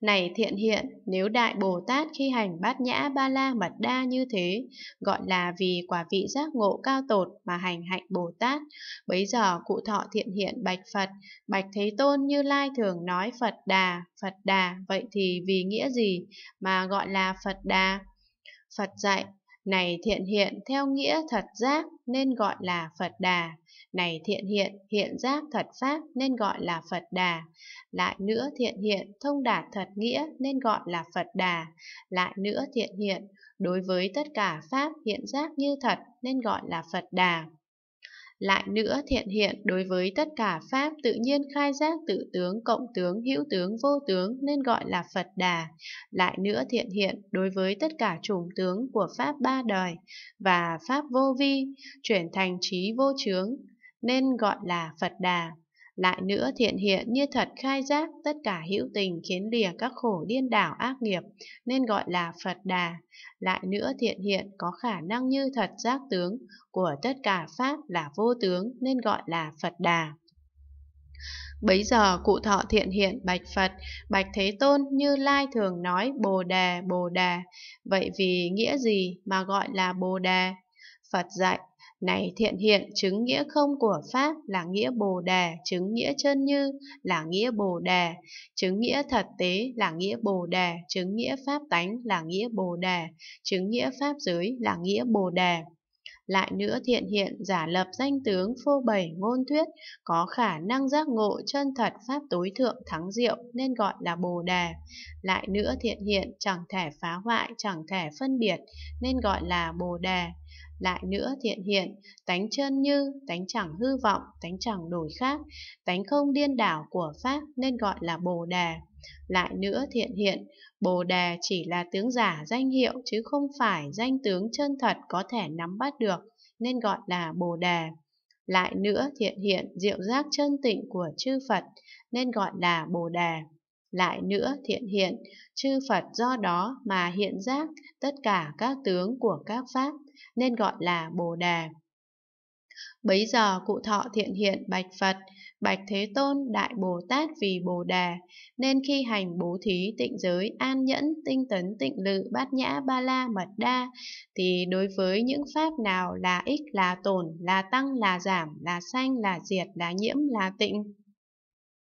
Này thiện hiện, nếu Đại Bồ Tát khi hành bát nhã ba la mật đa như thế, gọi là vì quả vị giác ngộ cao tột mà hành hạnh Bồ Tát. Bấy giờ cụ thọ thiện hiện bạch Phật, bạch Thế Tôn như Lai thường nói Phật Đà, Phật Đà, vậy thì vì nghĩa gì mà gọi là Phật Đà? Phật dạy, này thiện hiện theo nghĩa thật giác nên gọi là Phật Đà. Này thiện hiện, hiện giác thật pháp nên gọi là Phật Đà. Lại nữa thiện hiện, thông đạt thật nghĩa nên gọi là Phật Đà. Lại nữa thiện hiện, đối với tất cả pháp hiện giác như thật nên gọi là Phật Đà. Lại nữa thiện hiện đối với tất cả Pháp tự nhiên khai giác tự tướng cộng tướng hữu tướng vô tướng nên gọi là Phật Đà. Lại nữa thiện hiện đối với tất cả chủng tướng của Pháp ba đời và Pháp vô vi, chuyển thành trí vô chướng nên gọi là Phật Đà. Lại nữa thiện hiện như thật khai giác tất cả hữu tình khiến lìa các khổ điên đảo ác nghiệp nên gọi là Phật Đà. Lại nữa thiện hiện có khả năng như thật giác tướng của tất cả Pháp là vô tướng nên gọi là Phật Đà. Bấy giờ cụ thọ thiện hiện bạch Phật, bạch Thế Tôn như Lai thường nói Bồ Đề Bồ Đề Vậy vì nghĩa gì mà gọi là Bồ Đề Phật dạy này thiện hiện, chứng nghĩa không của Pháp là nghĩa Bồ Đề, chứng nghĩa chân như là nghĩa Bồ Đề, chứng nghĩa thật tế là nghĩa Bồ Đề, chứng nghĩa Pháp tánh là nghĩa Bồ Đề, chứng nghĩa Pháp giới là nghĩa Bồ Đề. Lại nữa thiện hiện giả lập danh tướng phô bày ngôn thuyết, có khả năng giác ngộ chân thật pháp tối thượng thắng diệu nên gọi là bồ đề. Lại nữa thiện hiện chẳng thể phá hoại, chẳng thể phân biệt nên gọi là bồ đề. Lại nữa thiện hiện, tánh chân như, tánh chẳng hư vọng, tánh chẳng đổi khác, tánh không điên đảo của Pháp nên gọi là Bồ Đà. Lại nữa thiện hiện, Bồ Đà chỉ là tướng giả danh hiệu chứ không phải danh tướng chân thật có thể nắm bắt được nên gọi là Bồ Đà. Lại nữa thiện hiện diệu giác chân tịnh của chư Phật nên gọi là Bồ Đà. Lại nữa thiện hiện, chư Phật do đó mà hiện giác tất cả các tướng của các Pháp nên gọi là Bồ Đà. Bấy giờ cụ thọ thiện hiện bạch Phật, bạch Thế Tôn Đại Bồ Tát vì Bồ Đà, nên khi hành bố thí tịnh giới an nhẫn tinh tấn tịnh lự bát nhã ba la mật đa, thì đối với những pháp nào là ích là tổn, là tăng là giảm, là sanh là diệt, là nhiễm là tịnh,